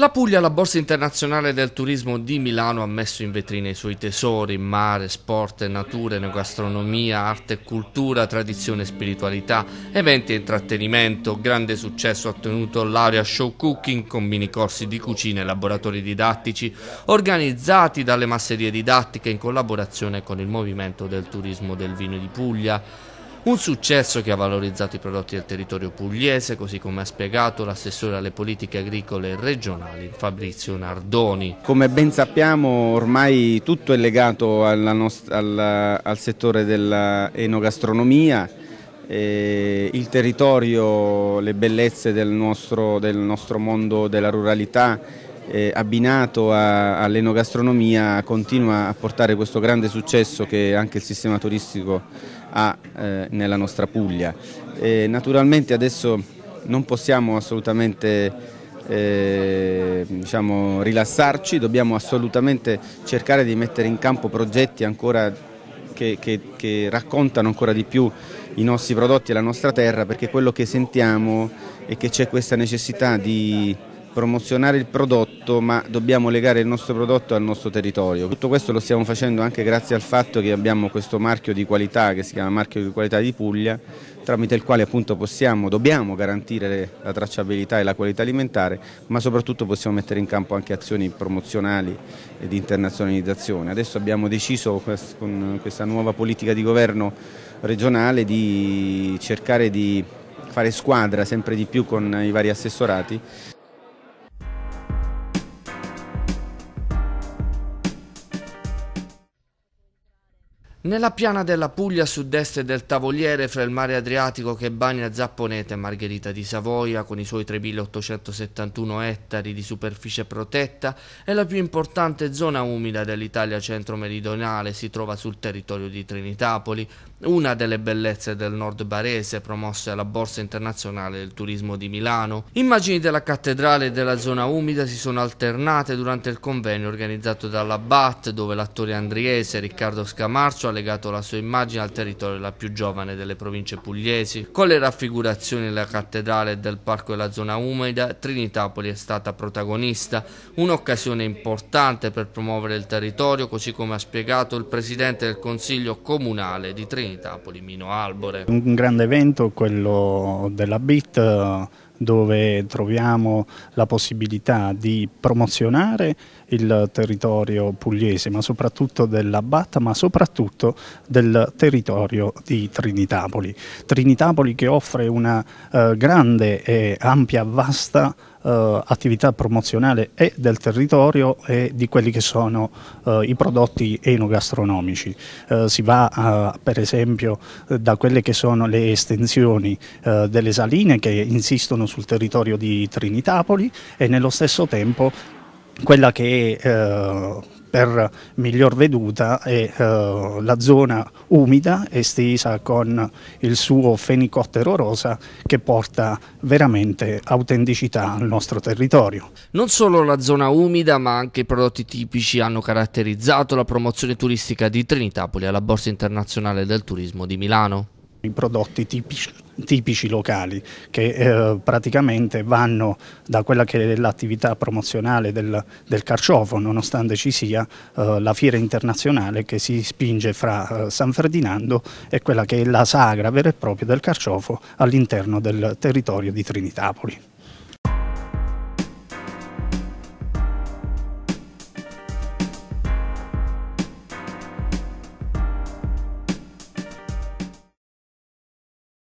La Puglia, la borsa internazionale del turismo di Milano, ha messo in vetrina i suoi tesori, mare, sport, natura, gastronomia, arte e cultura, tradizione e spiritualità, eventi e intrattenimento. Grande successo ha ottenuto l'area show cooking con mini corsi di cucina e laboratori didattici organizzati dalle masserie didattiche in collaborazione con il Movimento del Turismo del Vino di Puglia. Un successo che ha valorizzato i prodotti del territorio pugliese, così come ha spiegato l'assessore alle politiche agricole regionali Fabrizio Nardoni. Come ben sappiamo ormai tutto è legato al, al settore dell'enogastronomia, il territorio, le bellezze del nostro, del nostro mondo della ruralità eh, abbinato all'enogastronomia continua a portare questo grande successo che anche il sistema turistico ha eh, nella nostra Puglia. E naturalmente adesso non possiamo assolutamente eh, diciamo, rilassarci, dobbiamo assolutamente cercare di mettere in campo progetti ancora che, che, che, raccontano ancora di più i nostri prodotti e la nostra terra perché quello che sentiamo è che c'è questa necessità di promozionare il prodotto ma dobbiamo legare il nostro prodotto al nostro territorio. Tutto questo lo stiamo facendo anche grazie al fatto che abbiamo questo marchio di qualità che si chiama marchio di qualità di Puglia tramite il quale appunto possiamo, dobbiamo garantire la tracciabilità e la qualità alimentare ma soprattutto possiamo mettere in campo anche azioni promozionali e di internazionalizzazione. Adesso abbiamo deciso con questa nuova politica di governo regionale di cercare di fare squadra sempre di più con i vari assessorati. Nella piana della Puglia a sud-est del Tavoliere, fra il mare Adriatico che bagna Zapponete e Margherita di Savoia, con i suoi 3.871 ettari di superficie protetta, è la più importante zona umida dell'Italia centro-meridionale, si trova sul territorio di Trinitapoli, una delle bellezze del nord barese promosse alla Borsa Internazionale del Turismo di Milano. Immagini della cattedrale e della zona umida si sono alternate durante il convegno organizzato dalla BAT, dove l'attore andriese Riccardo Scamarcio ha ha legato la sua immagine al territorio la più giovane delle province pugliesi. Con le raffigurazioni della cattedrale e del parco della zona umida, Trinitapoli è stata protagonista, un'occasione importante per promuovere il territorio, così come ha spiegato il presidente del Consiglio comunale di Trinitapoli, Mino Albore. Un grande evento, quello della BIT dove troviamo la possibilità di promozionare il territorio pugliese, ma soprattutto della Batta, ma soprattutto del territorio di Trinitapoli. Trinitapoli che offre una eh, grande e ampia, vasta eh, attività promozionale e del territorio e di quelli che sono eh, i prodotti enogastronomici. Eh, si va a, per esempio eh, da quelle che sono le estensioni eh, delle saline che insistono sul territorio di Trinitapoli e nello stesso tempo quella che è eh, per miglior veduta è uh, eh, la zona umida estesa con il suo fenicottero rosa che porta veramente autenticità al nostro territorio. Non solo la zona umida ma anche i prodotti tipici hanno caratterizzato la promozione turistica di Trinitapoli alla Borsa Internazionale del Turismo di Milano i prodotti tipici, tipici locali che eh, praticamente vanno da quella che è l'attività promozionale del, del, carciofo nonostante ci sia eh, la fiera internazionale che si spinge fra eh, San Ferdinando e quella che è la sagra vera e propria del carciofo all'interno del territorio di Trinitapoli.